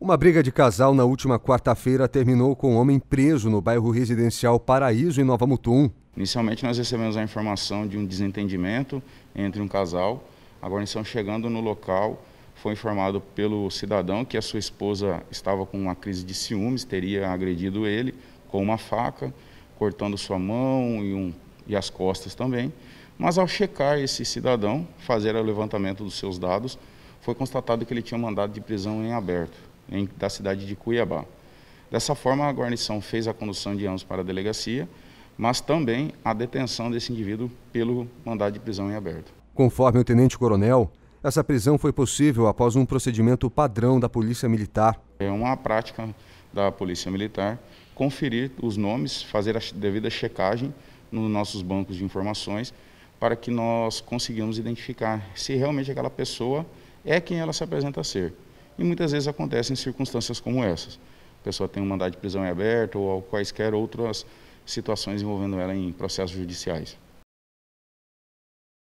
Uma briga de casal na última quarta-feira terminou com um homem preso no bairro residencial Paraíso, em Nova Mutum. Inicialmente, nós recebemos a informação de um desentendimento entre um casal. Agora, estão chegando no local, foi informado pelo cidadão que a sua esposa estava com uma crise de ciúmes, teria agredido ele com uma faca, cortando sua mão e, um, e as costas também. Mas, ao checar esse cidadão, fazer o levantamento dos seus dados, foi constatado que ele tinha mandado de prisão em aberto em, da cidade de Cuiabá. Dessa forma, a guarnição fez a condução de ambos para a delegacia, mas também a detenção desse indivíduo pelo mandado de prisão em aberto. Conforme o tenente-coronel, essa prisão foi possível após um procedimento padrão da Polícia Militar. É uma prática da Polícia Militar conferir os nomes, fazer a devida checagem nos nossos bancos de informações para que nós consigamos identificar se realmente aquela pessoa é quem ela se apresenta ser e muitas vezes acontece em circunstâncias como essas. A pessoa tem um mandado de prisão em aberto ou quaisquer outras situações envolvendo ela em processos judiciais.